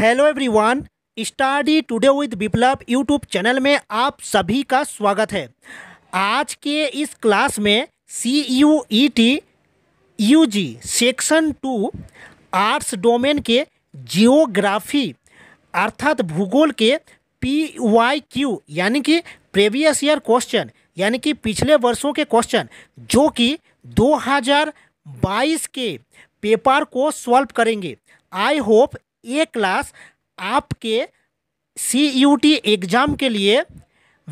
hello everyone study today with Viplav YouTube channel में आप सभी का स्वागत है आज के इस क्लास में C U E T U G section two arts domain के जियोग्राफी अर्थात भूगोल के पी वाई क्यू यानी कि प्रीवियस ईयर क्वेश्चन यानी कि पिछले वर्षों के क्वेश्चन जो कि 2022 के पेपर को सॉल्व करेंगे आई होप ये क्लास आपके सी यू टी एग्ज़ाम के लिए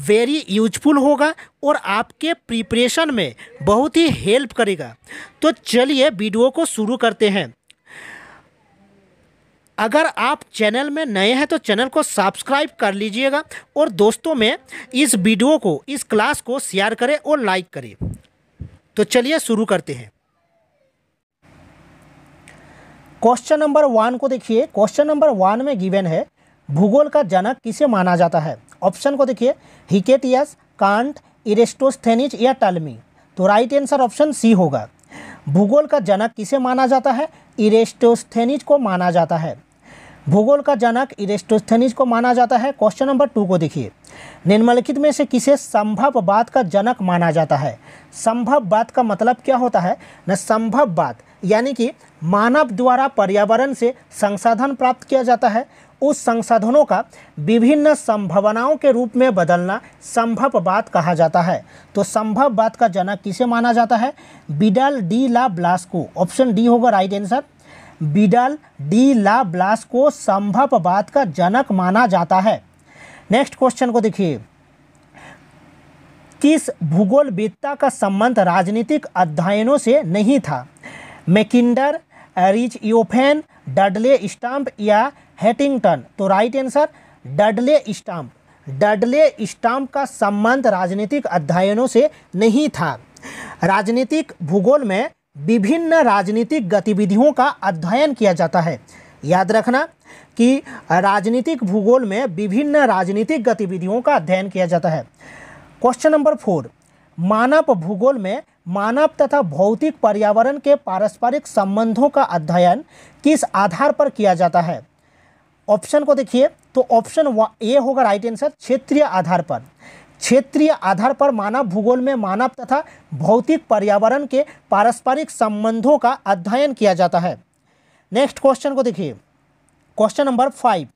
वेरी यूजफुल होगा और आपके प्रिपरेशन में बहुत ही हेल्प करेगा तो चलिए वीडियो को शुरू करते हैं अगर आप चैनल में नए हैं तो चैनल को सब्सक्राइब कर लीजिएगा और दोस्तों में इस वीडियो को इस क्लास को शेयर करें और लाइक करें तो चलिए शुरू करते हैं क्वेश्चन नंबर वन को देखिए क्वेश्चन नंबर वन में गिवन है भूगोल का जनक किसे माना जाता है ऑप्शन को देखिए हिकेटियस कांट इरेस्टोस्थेनिज या टलमी तो राइट आंसर ऑप्शन सी होगा भूगोल का जनक किसे माना जाता है इरेस्टोस्थेनिज को माना जाता है भूगोल का जनक इरेस्टोस्थनीज को माना जाता है क्वेश्चन नंबर टू को देखिए निम्नलिखित में से किसे संभव बात का जनक माना जाता है संभव बात का मतलब क्या होता है न संभव बात यानी कि मानव द्वारा पर्यावरण से संसाधन प्राप्त किया जाता है उस संसाधनों का विभिन्न संभावनाओं के रूप में बदलना संभव बात कहा जाता है तो संभव बात का जनक किसे माना जाता है बिडल डी ला ब्लास्को ऑप्शन डी होगा right answer Vidal de la Blache को संभववाद का जनक माना जाता है नेक्स्ट क्वेश्चन को देखिए किस भूगोलवेदता का संबंध राजनीतिक अध्ययनों से नहीं था Mackinder Richthofen Dudley Stamp या हेटिंगटन तो right answer Dudley Stamp Dudley Stamp का संबंध राजनीतिक अध्ययनों से नहीं था राजनीतिक भूगोल में विभिन्न राजनीतिक गतिविधियों का अध्ययन किया जाता है याद रखना कि राजनीतिक भूगोल में विभिन्न राजनीतिक गतिविधियों का अध्ययन किया जाता है क्वेश्चन नंबर फोर मानव भूगोल में मानव तथा भौतिक पर्यावरण के पारस्परिक संबंधों का अध्ययन किस आधार पर किया जाता है ऑप्शन को देखिए तो ऑप्शन ए होगा राइट आंसर क्षेत्रीय आधार पर क्षेत्रीय आधार पर मानव भूगोल में मानव तथा भौतिक पर्यावरण के पारस्परिक संबंधों का अध्ययन किया जाता है नेक्स्ट क्वेश्चन को देखिए क्वेश्चन नंबर फाइव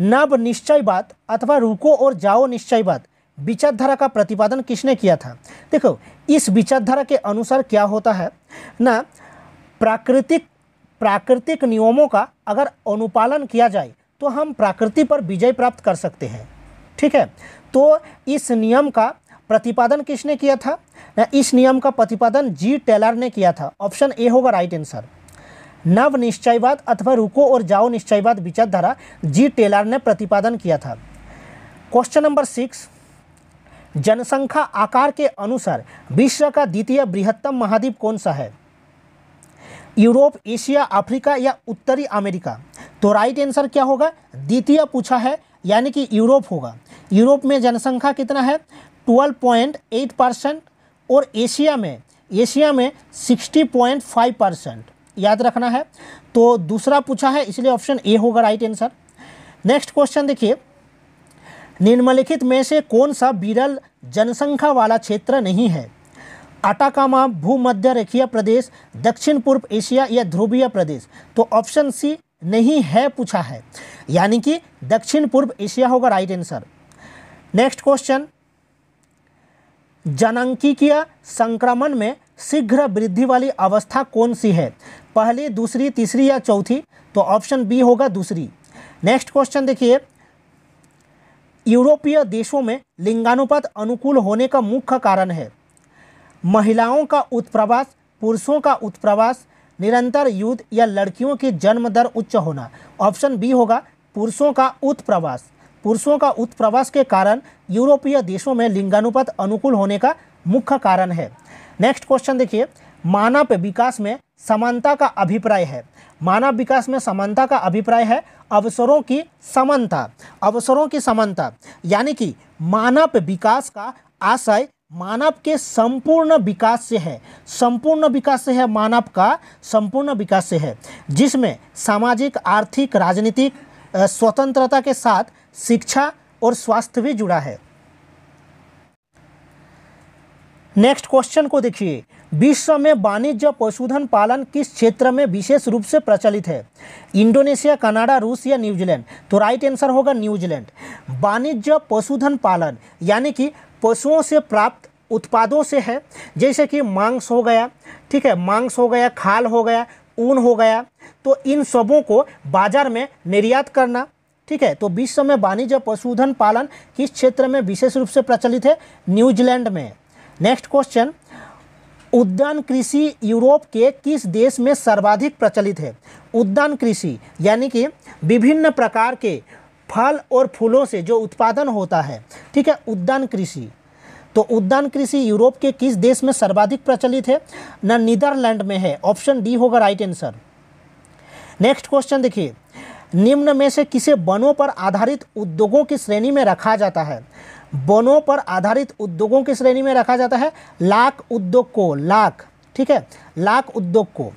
नव निश्चय बात अथवा रुको और जाओ निश्चय बात विचारधारा का प्रतिपादन किसने किया था देखो इस विचारधारा के अनुसार क्या होता है ना प्राकृतिक प्राकृतिक नियमों का अगर अनुपालन किया जाए तो हम प्रकृति पर विजय प्राप्त कर सकते हैं ठीक है तो इस नियम का प्रतिपादन किसने किया था इस नियम का प्रतिपादन जी टेलर ने किया था ऑप्शन ए होगा राइट आंसर नव निश्चयवाद अथवा रुको और जाओ निश्चयवाद विचारधारा जी टेलर ने प्रतिपादन किया था क्वेश्चन नंबर सिक्स जनसंख्या आकार के अनुसार विश्व का द्वितीय बृहत्तम महाद्वीप कौन सा है यूरोप एशिया अफ्रीका या उत्तरी अमेरिका तो राइट आंसर क्या होगा द्वितीय पूछा है यानी कि यूरोप होगा यूरोप में जनसंख्या कितना है 12.8 परसेंट और एशिया में एशिया में 60.5 परसेंट याद रखना है तो दूसरा पूछा है इसलिए ऑप्शन ए होगा राइट आंसर नेक्स्ट क्वेश्चन देखिए निम्नलिखित में से कौन सा विरल जनसंख्या वाला क्षेत्र नहीं है अटाकामा भूमध्य रेखीय प्रदेश दक्षिण पूर्व एशिया या ध्रुवीय प्रदेश तो ऑप्शन सी नहीं है पूछा है यानी कि दक्षिण पूर्व एशिया होगा राइट आंसर नेक्स्ट क्वेश्चन जनंकीय संक्रमण में शीघ्र वृद्धि वाली अवस्था कौन सी है पहली दूसरी तीसरी या चौथी तो ऑप्शन बी होगा दूसरी नेक्स्ट क्वेश्चन देखिए यूरोपीय देशों में लिंगानुपात अनुकूल होने का मुख्य कारण है महिलाओं का उत्प्रवास पुरुषों का उत्प्रवास निरंतर युद्ध या लड़कियों की जन्म दर उच्च होना ऑप्शन बी होगा पुरुषों का उत्प्रवास पुरुषों का उत्प्रवास के कारण यूरोपीय देशों में लिंगानुपात अनुकूल होने का मुख्य कारण है नेक्स्ट क्वेश्चन देखिए मानव विकास में समानता का अभिप्राय है मानव विकास में समानता का अभिप्राय है अवसरों की समानता अवसरों की समानता यानी कि मानव विकास का आशय मानव के संपूर्ण विकास से है संपूर्ण विकास से है मानव का संपूर्ण विकास से है जिसमें सामाजिक आर्थिक राजनीतिक स्वतंत्रता के साथ शिक्षा और स्वास्थ्य भी जुड़ा है नेक्स्ट क्वेश्चन को देखिए विश्व में वाणिज्य पशुधन पालन किस क्षेत्र में विशेष रूप से प्रचलित है इंडोनेशिया कनाडा रूस या न्यूजीलैंड तो राइट आंसर होगा न्यूजीलैंड वाणिज्य पशुधन पालन यानी कि पशुओं से प्राप्त उत्पादों से है जैसे कि मांस हो गया ठीक है मांस हो गया खाल हो गया ऊन हो गया तो इन सबों को बाजार में निर्यात करना ठीक है तो विश्व में वाणिज्य पशुधन पालन किस क्षेत्र में विशेष रूप से प्रचलित है न्यूजीलैंड में नेक्स्ट क्वेश्चन उद्यान कृषि यूरोप के किस देश में सर्वाधिक प्रचलित है उद्यान कृषि यानी कि विभिन्न प्रकार के फल और फूलों से जो उत्पादन होता है ठीक है उद्यान कृषि तो उद्यान कृषि यूरोप के किस देश में सर्वाधिक प्रचलित है न नीदरलैंड में है ऑप्शन डी होगा राइट आंसर नेक्स्ट क्वेश्चन देखिए निम्न में से किसे वनों पर आधारित उद्योगों की श्रेणी में रखा जाता है वनों पर आधारित उद्योगों की श्रेणी में रखा जाता है लाख उद्योग को लाख ठीक है लाख उद्योग को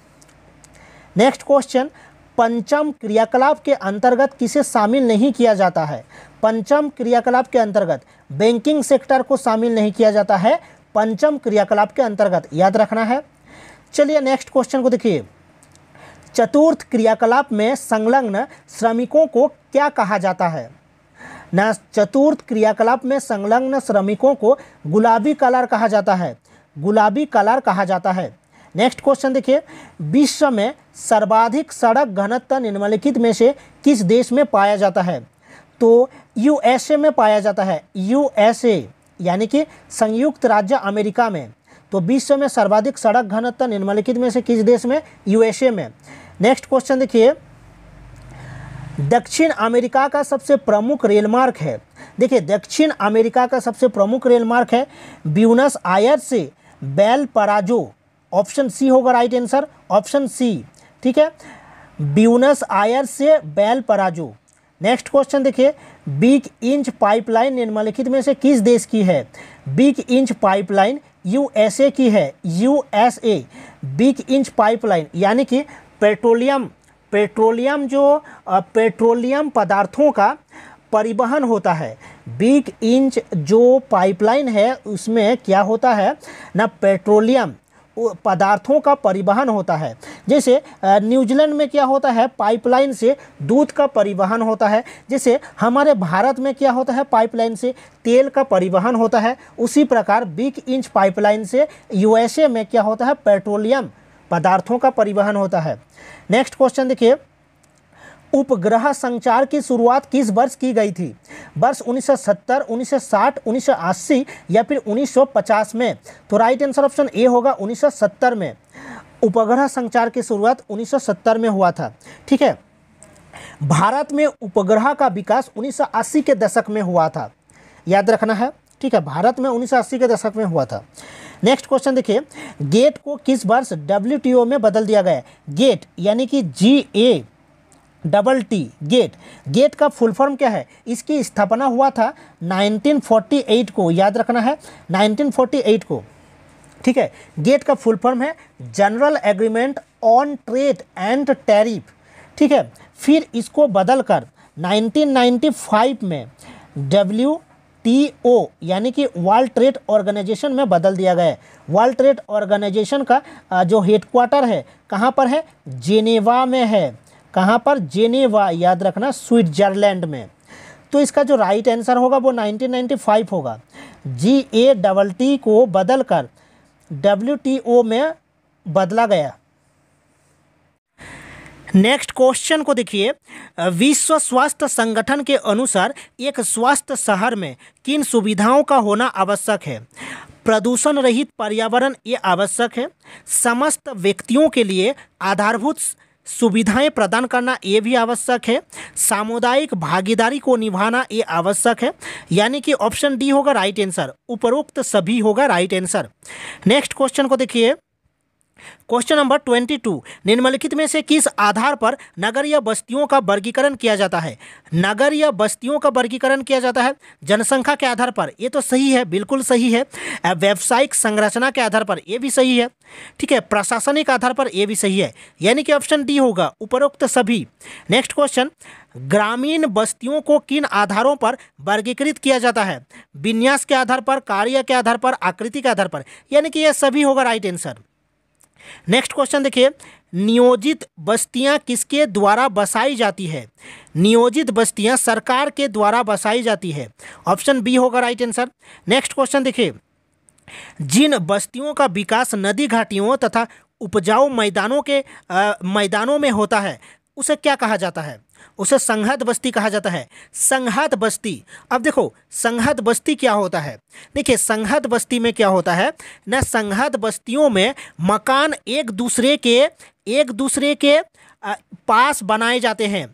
नेक्स्ट क्वेश्चन पंचम क्रियाकलाप के अंतर्गत किसे शामिल नहीं किया जाता है पंचम क्रियाकलाप के अंतर्गत बैंकिंग सेक्टर को शामिल नहीं किया जाता है पंचम क्रियाकलाप के अंतर्गत याद रखना है चलिए नेक्स्ट क्वेश्चन को देखिए चतुर्थ क्रियाकलाप में संलग्न श्रमिकों को क्या कहा जाता है न चतुर्थ क्रियाकलाप में संलग्न श्रमिकों को गुलाबी कलर कहा जाता है गुलाबी कलर कहा जाता है नेक्स्ट क्वेश्चन देखिए विश्व में सर्वाधिक सड़क घनत्व निम्नलिखित में से किस देश में पाया जाता है तो यूएसए में पाया जाता है यूएसए यानी कि संयुक्त राज्य अमेरिका में तो विश्व में सर्वाधिक सड़क घनत्व निम्नलिखित में से किस देश में यूएसए में नेक्स्ट क्वेश्चन देखिए दक्षिण अमेरिका का सबसे प्रमुख मार्ग है देखिए दक्षिण अमेरिका का सबसे प्रमुख मार्ग है ब्यूनस आयर से बेल पराजो ऑप्शन सी होगा राइट आंसर ऑप्शन सी ठीक है ब्यूनस आयर से बेल पराजो नेक्स्ट क्वेश्चन देखिए बिग इंच पाइपलाइन निम्नलिखित में से किस देश की है बिग इंच पाइपलाइन यूएसए की है यूएसए बिग इंच पाइपलाइन यानी कि पेट्रोलियम पेट्रोलियम जो पेट्रोलियम पदार्थों का परिवहन होता है बीट इंच जो पाइपलाइन है उसमें क्या होता है ना पेट्रोलियम पदार्थों का परिवहन होता है जैसे न्यूजीलैंड में क्या होता है पाइपलाइन से दूध का परिवहन होता है जैसे हमारे भारत में क्या होता है पाइपलाइन से तेल का परिवहन होता है उसी प्रकार बिग इंच पाइपलाइन से यूएसए में क्या होता है पेट्रोलियम पदार्थों का परिवहन होता है नेक्स्ट क्वेश्चन देखिए उपग्रह संचार की शुरुआत किस वर्ष की गई थी वर्ष 1970, 1960, 1980 या फिर 1950 में तो राइट आंसर ऑप्शन ए होगा 1970 में उपग्रह संचार की शुरुआत 1970 में हुआ था ठीक है भारत में उपग्रह का विकास 1980 के दशक में हुआ था याद रखना है ठीक है भारत में 1980 के दशक में हुआ था नेक्स्ट क्वेश्चन देखिए गेट को किस वर्ष डब्ल्यू में बदल दिया गया गेट यानी कि G A double T GATT GATT का फुल फॉर्म क्या है इसकी स्थापना हुआ था 1948 को याद रखना है 1948 को ठीक है गेट का फुल फॉर्म है general agreement on trade and tariff ठीक है फिर इसको बदलकर 1995 में डब्ल्यू टी ओ यानी कि वर्ल्ड ट्रेड ऑर्गेनाइजेशन में बदल दिया गया है वर्ल्ड ट्रेड ऑर्गेनाइजेशन का जो हेडक्वार्टर है कहाँ पर है जेनेवा में है कहाँ पर जेनेवा याद रखना स्विट्जरलैंड में तो इसका जो राइट आंसर होगा वो 1995 होगा जी ए डबल टी को बदल कर डब्ल्यू टी ओ में बदला गया नेक्स्ट क्वेश्चन को देखिए विश्व स्वास्थ्य संगठन के अनुसार एक स्वास्थ्य शहर में किन सुविधाओं का होना आवश्यक है प्रदूषण रहित पर्यावरण ये आवश्यक है समस्त व्यक्तियों के लिए आधारभूत सुविधाएं प्रदान करना ये भी आवश्यक है सामुदायिक भागीदारी को निभाना ये आवश्यक है यानी कि ऑप्शन डी होगा राइट आंसर उपरोक्त सभी होगा राइट आंसर नेक्स्ट क्वेश्चन को देखिए क्वेश्चन नंबर ट्वेंटी टू निम्नलिखित में से किस आधार पर नगर या बस्तियों का वर्गीकरण किया जाता है नगर या बस्तियों का वर्गीकरण किया जाता है जनसंख्या के आधार पर ये तो सही है बिल्कुल सही है व्यावसायिक संरचना के आधार पर ये भी सही है ठीक है प्रशासनिक आधार पर ये भी सही है यानी कि ऑप्शन डी होगा उपरोक्त सभी नेक्स्ट क्वेश्चन ग्रामीण बस्तियों को किन आधारों पर वर्गीकृत किया जाता है विन्यास के आधार पर कार्य के आधार पर आकृति के आधार पर यानी कि यह सभी होगा राइट आंसर नेक्स्ट क्वेश्चन देखिए नियोजित बस्तियां किसके द्वारा बसाई जाती है नियोजित बस्तियां सरकार के द्वारा बसाई जाती है ऑप्शन बी होगा राइट आंसर नेक्स्ट क्वेश्चन देखिए जिन बस्तियों का विकास नदी घाटियों तथा उपजाऊ मैदानों के आ, मैदानों में होता है उसे क्या कहा जाता है उसे संघत बस्ती कहा जाता है संघात बस्ती अब देखो संघत बस्ती क्या होता है देखिए संघत बस्ती में क्या होता है न संघात बस्तियों में मकान एक दूसरे के एक दूसरे के पास बनाए जाते हैं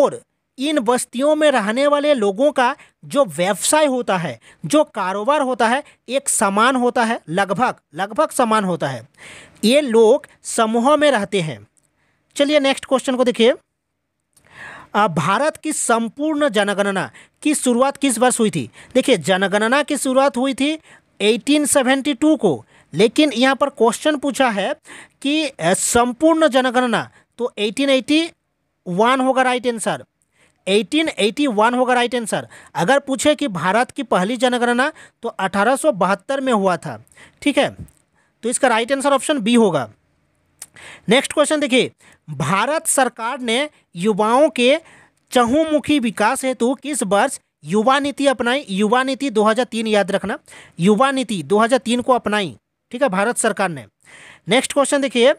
और इन बस्तियों में रहने वाले लोगों का जो व्यवसाय होता है जो कारोबार होता है एक समान होता है लगभग लगभग समान होता है ये लोग समूह में रहते हैं चलिए नेक्स्ट क्वेश्चन को देखिए भारत की संपूर्ण जनगणना की शुरुआत किस वर्ष हुई थी देखिए जनगणना की शुरुआत हुई थी 1872 को लेकिन यहाँ पर क्वेश्चन पूछा है कि संपूर्ण जनगणना तो 1881 होगा राइट आंसर 1881 होगा राइट आंसर अगर पूछे कि भारत की पहली जनगणना तो अठारह में हुआ था ठीक है तो इसका राइट आंसर ऑप्शन बी होगा नेक्स्ट क्वेश्चन देखिए भारत सरकार ने युवाओं के चहुमुखी विकास हेतु किस वर्ष युवा नीति अपनाई युवा नीति 2003 याद रखना युवा नीति 2003 को अपनाई ठीक है भारत सरकार ने नेक्स्ट क्वेश्चन देखिए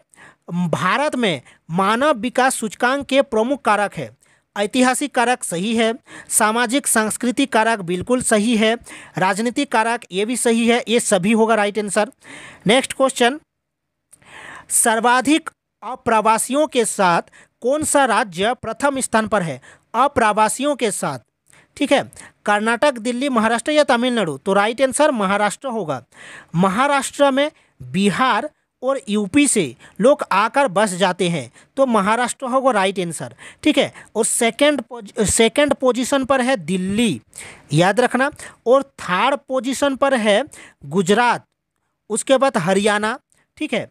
भारत में मानव विकास सूचकांक के प्रमुख कारक है ऐतिहासिक कारक सही है सामाजिक सांस्कृतिक कारक बिल्कुल सही है राजनीतिक कारक ये भी सही है ये सभी होगा राइट आंसर नेक्स्ट क्वेश्चन सर्वाधिक अप्रवासियों के साथ कौन सा राज्य प्रथम स्थान पर है अप्रवासियों के साथ ठीक है कर्नाटक दिल्ली महाराष्ट्र या तमिलनाडु तो राइट आंसर महाराष्ट्र होगा महाराष्ट्र में बिहार और यूपी से लोग आकर बस जाते हैं तो महाराष्ट्र होगा राइट आंसर ठीक है और सेकंड सेकंड पोजीशन पर है दिल्ली याद रखना और थर्ड पोजीशन पर है गुजरात उसके बाद हरियाणा ठीक है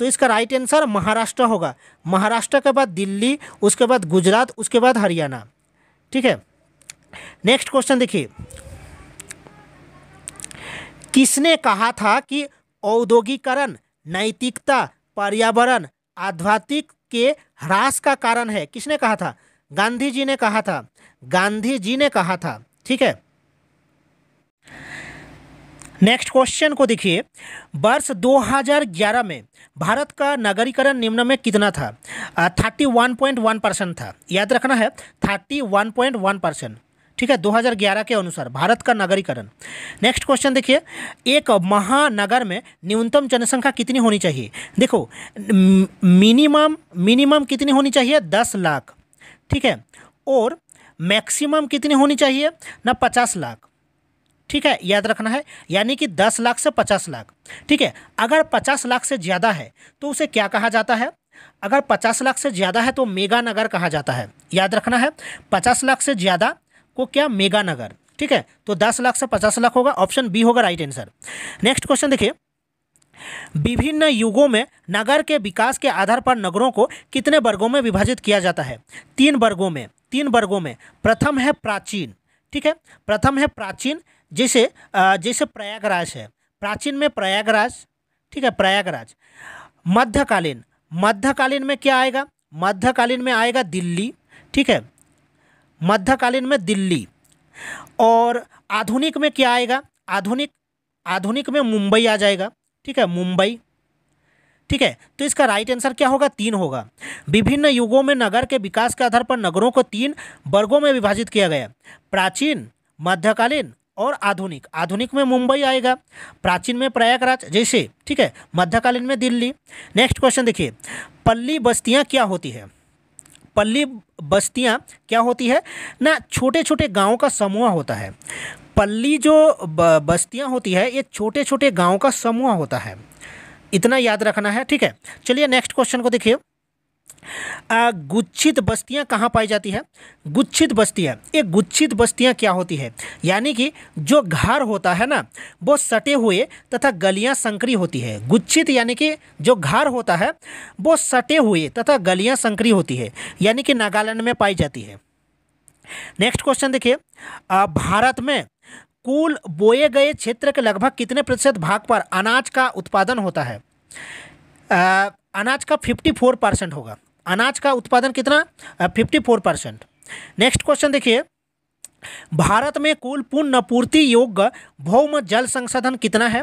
तो इसका राइट आंसर महाराष्ट्र होगा महाराष्ट्र के बाद दिल्ली उसके बाद गुजरात उसके बाद हरियाणा ठीक है नेक्स्ट क्वेश्चन देखिए किसने कहा था कि औद्योगिकरण नैतिकता पर्यावरण आध्यात्मिक के ह्रास का कारण है किसने कहा था गांधी जी ने कहा था गांधी जी ने कहा था ठीक है नेक्स्ट क्वेश्चन को देखिए वर्ष 2011 में भारत का नगरीकरण निम्न में कितना था thirty one point one percent था याद रखना है thirty one point one percent ठीक है 2011 के अनुसार भारत का नगरीकरण नेक्स्ट क्वेश्चन देखिए एक महानगर में न्यूनतम जनसंख्या कितनी होनी चाहिए देखो मिनिमम मिनिमम कितनी होनी चाहिए दस लाख ठीक है और मैक्सिमम कितनी होनी चाहिए ना पचास लाख ठीक है याद रखना है यानी कि दस लाख से पचास लाख ठीक है अगर पचास लाख से ज़्यादा है तो उसे क्या कहा जाता है अगर पचास लाख से ज़्यादा है तो मेगा नगर कहा जाता है याद रखना है पचास लाख से ज़्यादा को क्या मेगा नगर ठीक है तो दस लाख से पचास लाख होगा ऑप्शन बी होगा राइट आंसर नेक्स्ट क्वेश्चन देखिए विभिन्न युगों में नगर के विकास के आधार पर नगरों को कितने वर्गों में विभाजित किया जाता है तीन वर्गों में तीन वर्गों में प्रथम है प्राचीन ठीक है प्रथम है प्राचीन जैसे जैसे प्रयागराज है प्राचीन में प्रयागराज ठीक है प्रयागराज मध्यकालीन मध्यकालीन में क्या आएगा मध्यकालीन में आएगा दिल्ली ठीक है मध्यकालीन में दिल्ली और आधुनिक में क्या आएगा आधुनिक आधुनिक में मुंबई आ जाएगा ठीक है मुंबई ठीक है तो इसका राइट आंसर क्या होगा तीन होगा विभिन्न युगों में नगर के विकास के आधार पर नगरों को तीन वर्गों में विभाजित किया गया प्राचीन मध्यकालीन और आधुनिक आधुनिक में मुंबई आएगा प्राचीन में प्रयागराज जैसे ठीक है मध्यकालीन में दिल्ली नेक्स्ट क्वेश्चन देखिए पल्ली बस्तियाँ क्या होती है पल्ली बस्तियाँ क्या होती है ना छोटे छोटे गाँव का समूह होता है पल्ली जो बस्तियाँ होती है ये छोटे छोटे गाँव का समूह होता है इतना याद रखना है ठीक है चलिए नेक्स्ट क्वेश्चन को देखिए गुच्छित बस्तियाँ कहाँ पाई जाती है गुच्छित बस्तियाँ ये गुच्छित बस्तियाँ क्या होती है यानी कि जो घर होता है ना वो सटे हुए तथा गलियाँ संकरी होती है गुच्छित यानी कि जो घर होता है वो सटे हुए तथा गलियाँ संकरी होती है यानी कि नागालैंड में पाई जाती है नेक्स्ट क्वेश्चन देखिए भारत में कुल बोए गए क्षेत्र के लगभग कितने प्रतिशत भाग पर अनाज का उत्पादन होता है आ, अनाज का 54 परसेंट होगा अनाज का उत्पादन कितना fifty four percent next question देखिए भारत में कुल पुनपूर्ति योग्य भौम जल संसाधन कितना है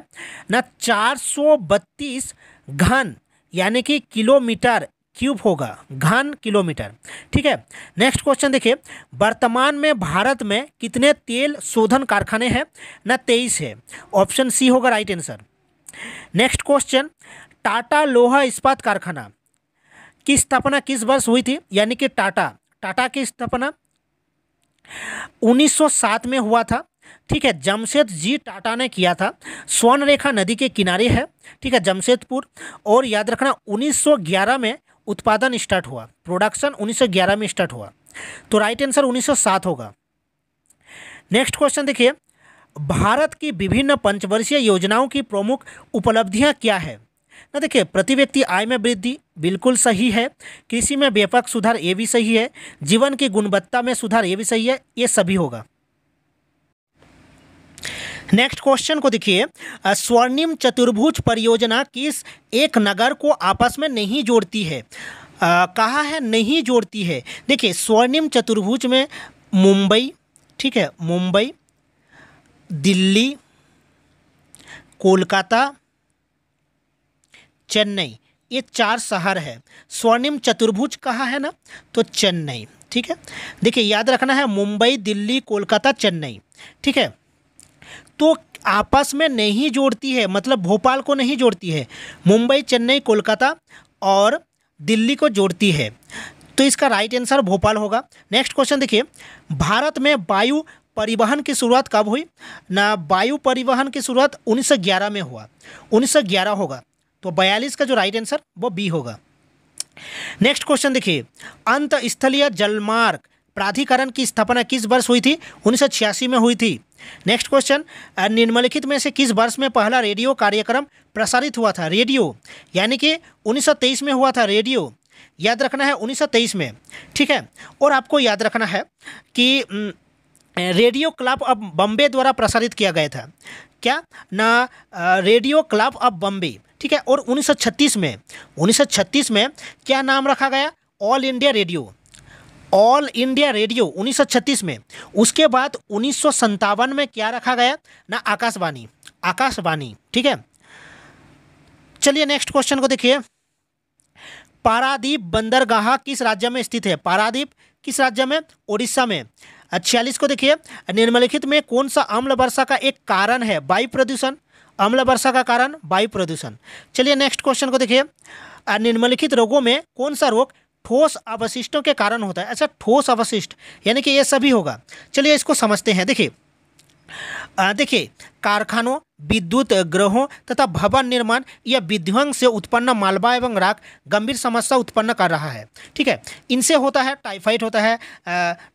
सौ बत्तीस घन यानी कि किलोमीटर क्यूब होगा घन किलोमीटर ठीक है नेक्स्ट क्वेश्चन देखिए वर्तमान में भारत में कितने तेल शोधन कारखाने हैं न तेईस है ऑप्शन सी होगा right answer next question Tata लोहा इस्पात कारखाना की स्थापना किस वर्ष हुई थी यानी कि टाटा टाटा की स्थापना 1907 में हुआ था ठीक है जमशेद जी टाटा ने किया था स्वर्ण रेखा नदी के किनारे है ठीक है जमशेदपुर और याद रखना 1911 में उत्पादन स्टार्ट हुआ प्रोडक्शन 1911 में स्टार्ट हुआ तो राइट आंसर 1907 होगा नेक्स्ट क्वेश्चन देखिए भारत की विभिन्न पंचवर्षीय योजनाओं की प्रमुख उपलब्धियां क्या है ना देखिए प्रति व्यक्ति आय में वृद्धि बिल्कुल सही है कृषि में व्यापक सुधार ये भी सही है जीवन की गुणवत्ता में सुधार ये भी सही है ये सभी होगा नेक्स्ट क्वेश्चन को देखिए स्वर्णिम चतुर्भुज परियोजना किस एक नगर को आपस में नहीं जोड़ती है आ, कहा है नहीं जोड़ती है देखिए स्वर्णिम चतुर्भुज में मुंबई ठीक है मुंबई दिल्ली कोलकाता चेन्नई ये चार शहर है स्वर्णिम चतुर्भुज कहाँ है ना तो चेन्नई ठीक है देखिए याद रखना है मुंबई दिल्ली कोलकाता चेन्नई ठीक है तो आपस में नहीं जोड़ती है मतलब भोपाल को नहीं जोड़ती है मुंबई चेन्नई कोलकाता और दिल्ली को जोड़ती है तो इसका राइट आंसर भोपाल होगा नेक्स्ट क्वेश्चन देखिए भारत में वायु परिवहन की शुरुआत कब हुई ना वायु परिवहन की शुरुआत 1911 में हुआ 1911 होगा तो बयालीस का जो राइट आंसर वो बी होगा नेक्स्ट क्वेश्चन देखिए अंत स्थलीय जलमार्ग प्राधिकरण की स्थापना किस वर्ष हुई थी उन्नीस में हुई थी नेक्स्ट क्वेश्चन निम्नलिखित में से किस वर्ष में पहला रेडियो कार्यक्रम प्रसारित हुआ था रेडियो यानी कि 1923 में हुआ था रेडियो याद रखना है 1923 में ठीक है और आपको याद रखना है कि रेडियो क्लब ऑफ बम्बे द्वारा प्रसारित किया गया था क्या ना रेडियो क्लब ऑफ बम्बे ठीक है और 1936 में 1936 में क्या नाम रखा गया All India Radio All India Radio 1936 में उसके बाद उन्नीस में क्या रखा गया ना आकाशवाणी आकाशवाणी ठीक है चलिए नेक्स्ट क्वेश्चन को देखिए पारादीप बंदरगाह किस राज्य में स्थित है पारादीप किस राज्य में ओडिशा में छियालीस को देखिए निम्नलिखित में कौन सा अम्ल वर्षा का एक कारण है वायु प्रदूषण अम्ल वर्षा का कारण वायु प्रदूषण चलिए नेक्स्ट क्वेश्चन को देखिए निम्नलिखित रोगों में कौन सा रोग ठोस अवशिष्टों के कारण होता है अच्छा ठोस अवशिष्ट यानी कि ये सभी होगा चलिए इसको समझते हैं देखिए देखिए कारखानों विद्युत ग्रहों तथा भवन निर्माण या विध्वंस से उत्पन्न मालवा एवं राख गंभीर समस्या उत्पन्न कर रहा है ठीक है इनसे होता है टाइफाइड होता है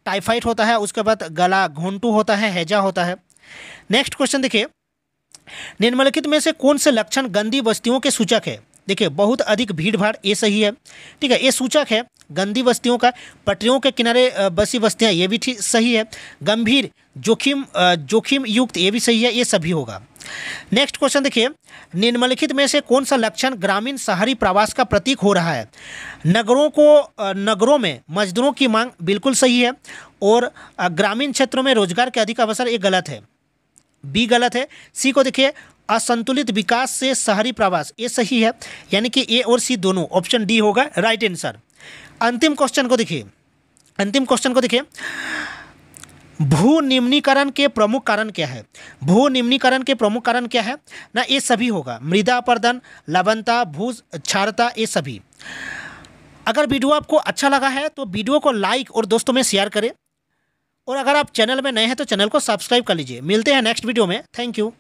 टाइफाइड होता है उसके बाद गला घोंटू होता है हैजा होता है नेक्स्ट क्वेश्चन देखिए निम्नलिखित में से कौन से लक्षण गंदी बस्तियों के सूचक है देखिए बहुत अधिक भीड़ भाड़ ये सही है ठीक है ये सूचक है गंदी बस्तियों का पटरियों के किनारे बसी बस्तियाँ ये भी सही है गंभीर जोखिम जोखिम युक्त ये भी सही है ये सभी होगा नेक्स्ट क्वेश्चन देखिए निम्नलिखित में से कौन सा लक्षण ग्रामीण शहरी प्रवास का प्रतीक हो रहा है नगरों को नगरों में मजदूरों की मांग बिल्कुल सही है और ग्रामीण क्षेत्रों में रोजगार के अधिक अवसर ये गलत है बी गलत है सी को देखिए असंतुलित विकास से शहरी प्रवास ये सही है यानी कि ए और सी दोनों ऑप्शन डी होगा राइट आंसर अंतिम क्वेश्चन को देखिए अंतिम क्वेश्चन को देखिए भू निम्नीकरण के प्रमुख कारण क्या है भू निम्नीकरण के प्रमुख कारण क्या है ना ये सभी होगा मृदा अपर्दन लवनता भू क्षारता ये सभी अगर वीडियो आपको अच्छा लगा है तो वीडियो को लाइक और दोस्तों में शेयर करें और अगर आप चैनल में नए हैं तो चैनल को सब्सक्राइब कर लीजिए मिलते हैं नेक्स्ट वीडियो में थैंक यू